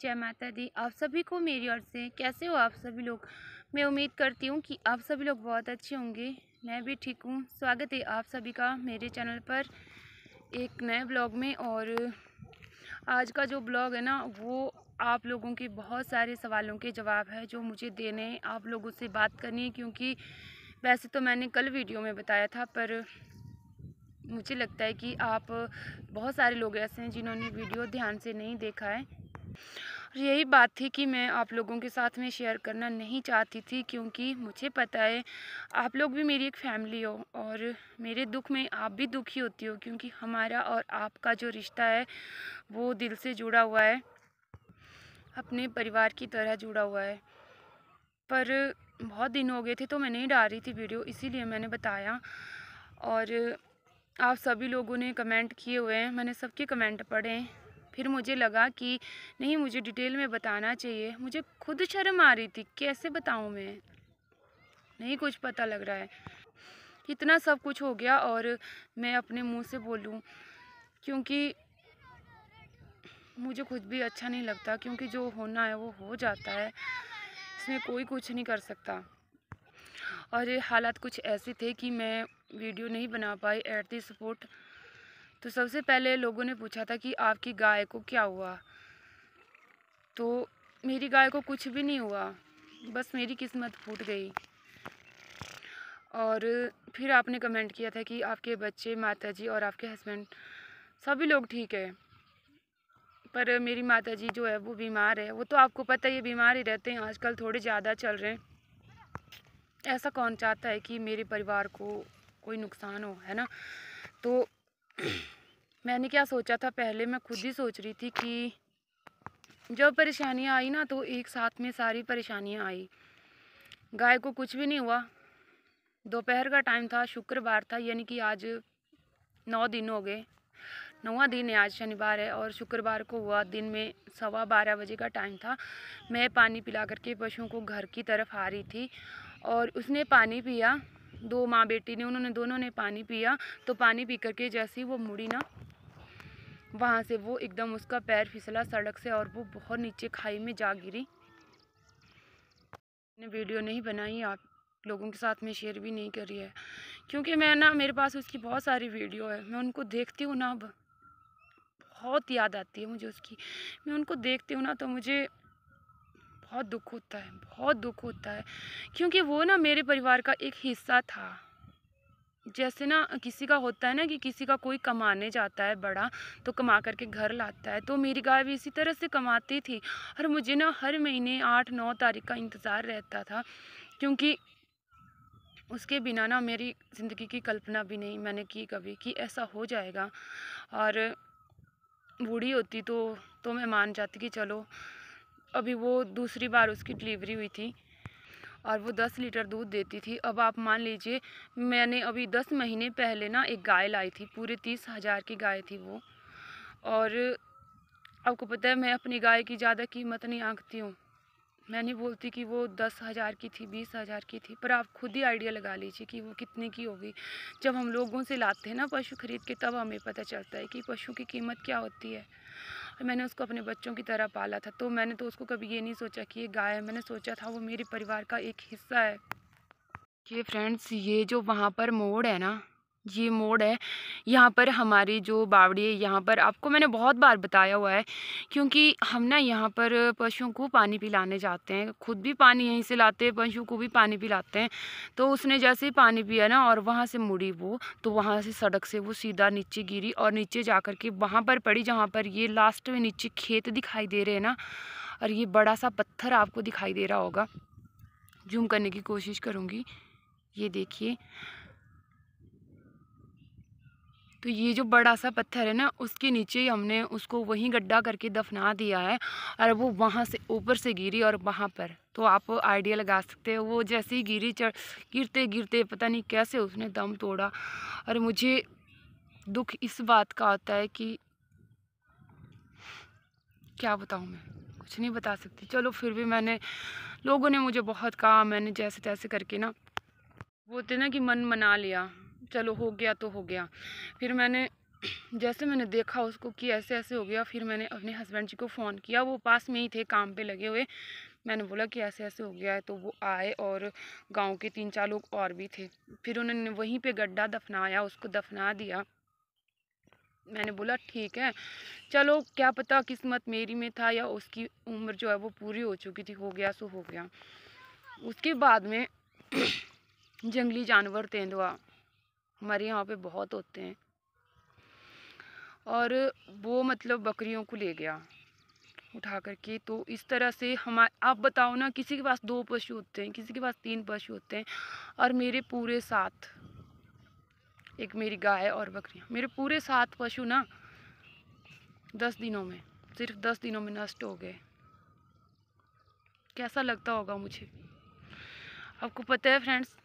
जय माता दी आप सभी को मेरी ओर से कैसे हो आप सभी लोग मैं उम्मीद करती हूँ कि आप सभी लोग बहुत अच्छे होंगे मैं भी ठीक हूँ स्वागत है आप सभी का मेरे चैनल पर एक नए ब्लॉग में और आज का जो ब्लॉग है ना वो आप लोगों के बहुत सारे सवालों के जवाब है जो मुझे देने हैं आप लोगों से बात करनी है क्योंकि वैसे तो मैंने कल वीडियो में बताया था पर मुझे लगता है कि आप बहुत सारे लोग ऐसे हैं जिन्होंने वीडियो ध्यान से नहीं देखा है और यही बात थी कि मैं आप लोगों के साथ में शेयर करना नहीं चाहती थी क्योंकि मुझे पता है आप लोग भी मेरी एक फैमिली हो और मेरे दुख में आप भी दुखी होती हो क्योंकि हमारा और आपका जो रिश्ता है वो दिल से जुड़ा हुआ है अपने परिवार की तरह जुड़ा हुआ है पर बहुत दिन हो गए थे तो मैं नहीं डाल रही थी वीडियो इसीलिए मैंने बताया और आप सभी लोगों ने कमेंट किए हुए हैं मैंने सबके कमेंट पढ़े फिर मुझे लगा कि नहीं मुझे डिटेल में बताना चाहिए मुझे खुद शर्म आ रही थी कैसे बताऊँ मैं नहीं कुछ पता लग रहा है इतना सब कुछ हो गया और मैं अपने मुंह से बोलूँ क्योंकि मुझे खुद भी अच्छा नहीं लगता क्योंकि जो होना है वो हो जाता है इसमें कोई कुछ नहीं कर सकता और ये हालात कुछ ऐसे थे कि मैं वीडियो नहीं बना पाई एट दी सपोर्ट तो सबसे पहले लोगों ने पूछा था कि आपकी गाय को क्या हुआ तो मेरी गाय को कुछ भी नहीं हुआ बस मेरी किस्मत फूट गई और फिर आपने कमेंट किया था कि आपके बच्चे माताजी और आपके हस्बैंड सभी लोग ठीक है पर मेरी माताजी जो है वो बीमार है वो तो आपको पता ही बीमार ही रहते हैं आजकल थोड़े ज़्यादा चल रहे हैं ऐसा कौन चाहता है कि मेरे परिवार को कोई नुकसान हो है ना तो मैंने क्या सोचा था पहले मैं खुद ही सोच रही थी कि जब परेशानियाँ आई ना तो एक साथ में सारी परेशानियाँ आई गाय को कुछ भी नहीं हुआ दोपहर का टाइम था शुक्रवार था यानी कि आज नौ दिन हो गए नौवा दिन है आज शनिवार है और शुक्रवार को हुआ दिन में सवा बारह बजे का टाइम था मैं पानी पिला करके पशुओं को घर की तरफ आ रही थी और उसने पानी पिया दो माँ बेटी ने उन्होंने दोनों ने पानी पिया तो पानी पी करके जैसे ही वो मुड़ी ना वहाँ से वो एकदम उसका पैर फिसला सड़क से और वो बहुत नीचे खाई में जा गिरी मैंने वीडियो नहीं बनाई आप लोगों के साथ में शेयर भी नहीं करी है क्योंकि मैं ना मेरे पास उसकी बहुत सारी वीडियो है मैं उनको देखती हूँ ना अब बहुत याद आती है मुझे उसकी मैं उनको देखती हूँ ना तो मुझे बहुत दुख होता है बहुत दुख होता है क्योंकि वो ना मेरे परिवार का एक हिस्सा था जैसे ना किसी का होता है ना कि किसी का कोई कमाने जाता है बड़ा तो कमा करके घर लाता है तो मेरी गाय भी इसी तरह से कमाती थी और मुझे ना हर महीने आठ नौ तारीख का इंतज़ार रहता था क्योंकि उसके बिना ना मेरी ज़िंदगी की कल्पना भी नहीं मैंने की कभी कि ऐसा हो जाएगा और बूढ़ी होती तो तो मैं मान जाती कि चलो अभी वो दूसरी बार उसकी डिलीवरी हुई थी और वो दस लीटर दूध देती थी अब आप मान लीजिए मैंने अभी दस महीने पहले ना एक गाय लाई थी पूरे तीस हज़ार की गाय थी वो और आपको पता है मैं अपनी गाय की ज़्यादा कीमत नहीं आँखती हूँ मैं नहीं बोलती कि वो दस हज़ार की थी बीस हज़ार की थी पर आप खुद ही आइडिया लगा लीजिए कि वो कितने की होगी जब हम लोगों से लाते हैं ना पशु खरीद के तब हमें पता चलता है कि पशु की कीमत क्या होती है और मैंने उसको अपने बच्चों की तरह पाला था तो मैंने तो उसको कभी ये नहीं सोचा कि ये गाय है मैंने सोचा था वो मेरे परिवार का एक हिस्सा है ये फ्रेंड्स ये जो वहाँ पर मोड़ है ना ये मोड़ है यहाँ पर हमारी जो बावड़ी है यहाँ पर आपको मैंने बहुत बार बताया हुआ है क्योंकि हम ना यहाँ पर पशुओं को पानी पिलाने जाते हैं खुद भी पानी यहीं से लाते हैं पशुओं को भी पानी पिलाते हैं तो उसने जैसे ही पानी पिया ना और वहाँ से मुड़ी वो तो वहाँ से सड़क से वो सीधा नीचे गिरी और नीचे जा कर के वहाँ पर पड़ी जहाँ पर ये लास्ट में नीचे खेत दिखाई दे रहे हैं ना और ये बड़ा सा पत्थर आपको दिखाई दे रहा होगा जूम करने की कोशिश करूँगी ये देखिए तो ये जो बड़ा सा पत्थर है ना उसके नीचे हमने उसको वहीं गड्ढा करके दफना दिया है और वो वहाँ से ऊपर से गिरी और वहाँ पर तो आप आइडिया लगा सकते हो वो जैसे ही गिरी चढ़ गिरते गिरते पता नहीं कैसे उसने दम तोड़ा और मुझे दुख इस बात का आता है कि क्या बताऊँ मैं कुछ नहीं बता सकती चलो फिर भी मैंने लोगों ने मुझे बहुत कहा मैंने जैसे तैसे करके ना वो ना कि मन मना लिया चलो हो गया तो हो गया फिर मैंने जैसे मैंने देखा उसको कि ऐसे ऐसे हो गया फिर मैंने अपने हस्बैंड जी को फ़ोन किया वो पास में ही थे काम पे लगे हुए मैंने बोला कि ऐसे ऐसे हो गया है तो वो आए और गांव के तीन चार लोग और भी थे फिर उन्होंने वहीं पे गड्ढा दफनाया उसको दफना दिया मैंने बोला ठीक है चलो क्या पता किस्मत मेरी में था या उसकी उम्र जो है वो पूरी हो चुकी थी हो गया सो हो गया उसके बाद में जंगली जानवर तेंदुआ हमारे यहाँ पे बहुत होते हैं और वो मतलब बकरियों को ले गया उठा करके तो इस तरह से हम आप बताओ ना किसी के पास दो पशु होते हैं किसी के पास तीन पशु होते हैं और मेरे पूरे साथ एक मेरी गाय और बकरियाँ मेरे पूरे सात पशु ना दस दिनों में सिर्फ दस दिनों में नष्ट हो गए कैसा लगता होगा मुझे आपको पता है फ्रेंड्स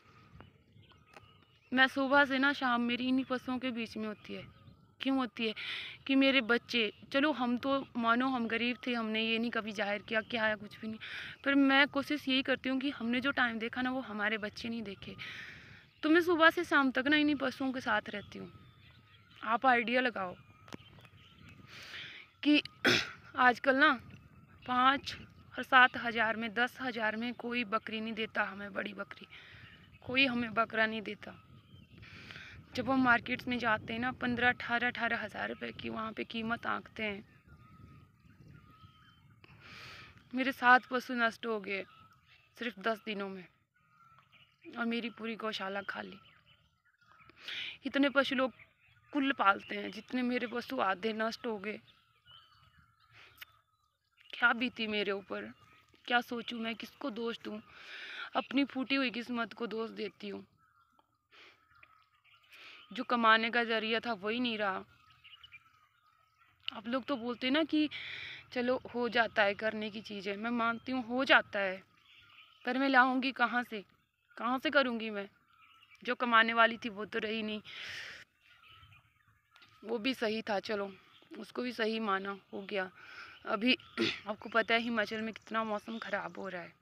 मैं सुबह से ना शाम मेरी इन्हीं पशुओं के बीच में होती है क्यों होती है कि मेरे बच्चे चलो हम तो मानो हम गरीब थे हमने ये नहीं कभी जाहिर किया क्या आया कुछ भी नहीं पर मैं कोशिश यही करती हूँ कि हमने जो टाइम देखा ना वो हमारे बच्चे नहीं देखे तो मैं सुबह से शाम तक ना इन्हीं पशुओं के साथ रहती हूँ आप आइडिया लगाओ कि आजकल ना पाँच और सात हज़ार में दस हज़ार में कोई बकरी नहीं देता हमें बड़ी बकरी कोई हमें बकरा नहीं देता जब हम मार्केट्स में जाते हैं ना पंद्रह अठारह अठारह हज़ार रुपये की वहाँ पे कीमत आंकते हैं मेरे सात पशु नष्ट हो गए सिर्फ दस दिनों में और मेरी पूरी गौशाला खाली इतने पशु लोग कुल पालते हैं जितने मेरे पशु आधे नष्ट हो गए क्या बीती मेरे ऊपर क्या सोचूं मैं किसको दोष दूँ अपनी फूटी हुई किस्मत को दोष देती हूँ जो कमाने का ज़रिया था वही नहीं रहा आप लोग तो बोलते ना कि चलो हो जाता है करने की चीज़ें मैं मानती हूँ हो जाता है पर मैं लाऊंगी कहाँ से कहाँ से करूँगी मैं जो कमाने वाली थी वो तो रही नहीं वो भी सही था चलो उसको भी सही माना हो गया अभी आपको पता है हिमाचल में कितना मौसम ख़राब हो रहा है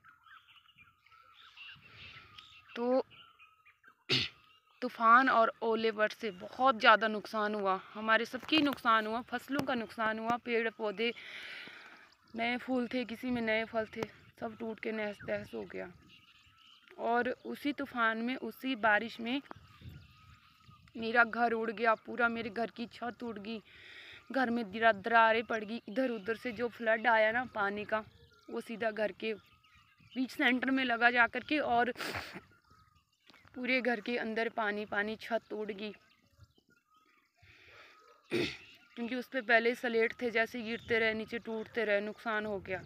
तो तूफ़ान और ओले वर्ष से बहुत ज़्यादा नुकसान हुआ हमारे सबकी नुकसान हुआ फसलों का नुकसान हुआ पेड़ पौधे नए फूल थे किसी में नए फल थे सब टूट के नहस तहस हो गया और उसी तूफ़ान में उसी बारिश में मेरा घर उड़ गया पूरा मेरे घर की छत उड़ गई घर में दरारें पड़ गई इधर उधर से जो फ्लड आया ना पानी का वो सीधा घर के बीच सेंटर में लगा जा कर के और पूरे घर के अंदर पानी पानी छत तोड़ गई क्योंकि उस पर पहले सलेट थे जैसे गिरते रहे नीचे टूटते रहे नुकसान हो गया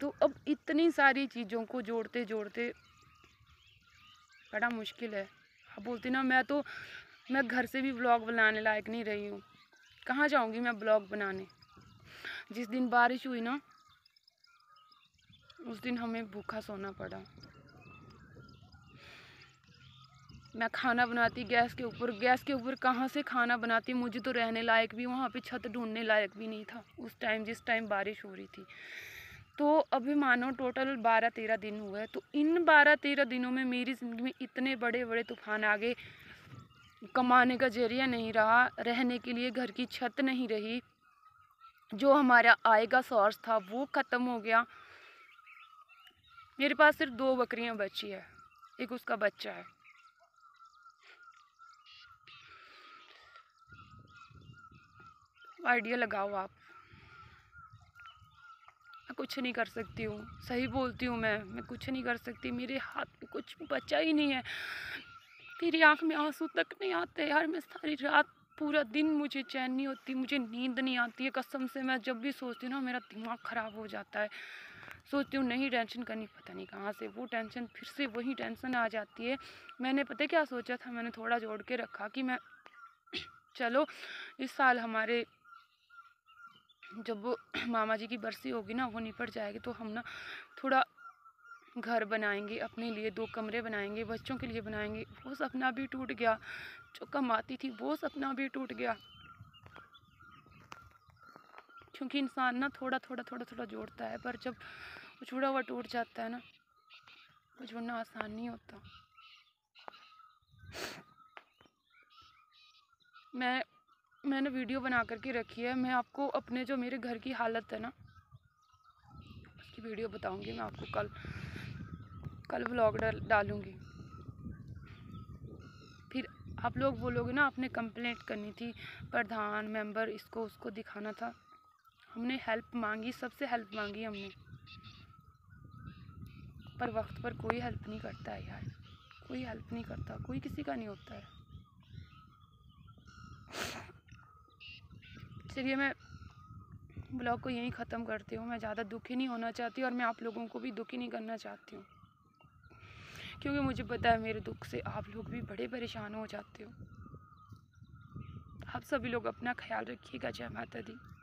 तो अब इतनी सारी चीज़ों को जोड़ते जोड़ते बड़ा मुश्किल है आप बोलते ना मैं तो मैं घर से भी ब्लॉग बनाने लायक नहीं रही हूँ कहाँ जाऊँगी मैं ब्लॉग बनाने जिस दिन बारिश हुई ना उस दिन हमें भूखा सोना पड़ा मैं खाना बनाती गैस के ऊपर गैस के ऊपर कहाँ से खाना बनाती मुझे तो रहने लायक भी वहाँ पे छत ढूंढने लायक भी नहीं था उस टाइम जिस टाइम बारिश हो रही थी तो अभी मानो टोटल बारह तेरह दिन हुआ है तो इन बारह तेरह दिनों में मेरी ज़िंदगी में इतने बड़े बड़े तूफान आ गए कमाने का जरिया नहीं रहा रहने के लिए घर की छत नहीं रही जो हमारा आय का सोर्स था वो ख़त्म हो गया मेरे पास सिर्फ दो बकरियां बची है एक उसका बच्चा है आइडिया लगाओ आप मैं कुछ नहीं कर सकती हूँ सही बोलती हूँ मैं मैं कुछ नहीं कर सकती मेरे हाथ में कुछ बचा ही नहीं है तेरी आंख में आंसू तक नहीं आते यार मैं सारी रात पूरा दिन मुझे चैन नहीं होती मुझे नींद नहीं आती है कसम से मैं जब भी सोचती हूँ ना मेरा दिमाग ख़राब हो जाता है सोचती हूँ नहीं टेंशन करनी पता नहीं कहाँ से वो टेंशन फिर से वही टेंशन आ जाती है मैंने पता क्या सोचा था मैंने थोड़ा जोड़ के रखा कि मैं चलो इस साल हमारे जब मामा जी की बरसी होगी ना वो निपट जाएगी तो हम ना थोड़ा घर बनाएंगे अपने लिए दो कमरे बनाएंगे बच्चों के लिए बनाएंगे वो सपना भी टूट गया जो कमाती थी वो सपना भी टूट गया क्योंकि इंसान ना थोड़ा थोड़ा थोड़ा थोड़ा जोड़ता है पर जब वो जुड़ा हुआ टूट जाता है ना वो जुड़ना आसान नहीं होता मैं मैंने वीडियो बना करके रखी है मैं आपको अपने जो मेरे घर की हालत है ना उसकी वीडियो बताऊंगी मैं आपको कल कल व्लॉग डालूँगी फिर आप लोग बोलोगे ना आपने कंप्लेंट करनी थी प्रधान मेंबर इसको उसको दिखाना था हमने हेल्प मांगी सबसे हेल्प मांगी हमने पर वक्त पर कोई हेल्प नहीं करता है यार कोई हेल्प नहीं करता कोई किसी का नहीं होता है चलिए मैं ब्लॉग को यहीं ख़त्म करती हूँ मैं ज़्यादा दुखी नहीं होना चाहती और मैं आप लोगों को भी दुखी नहीं करना चाहती हूँ क्योंकि मुझे पता है मेरे दुख से आप लोग भी बड़े परेशान हो जाते हो आप सभी लोग अपना ख्याल रखिएगा जय माता दी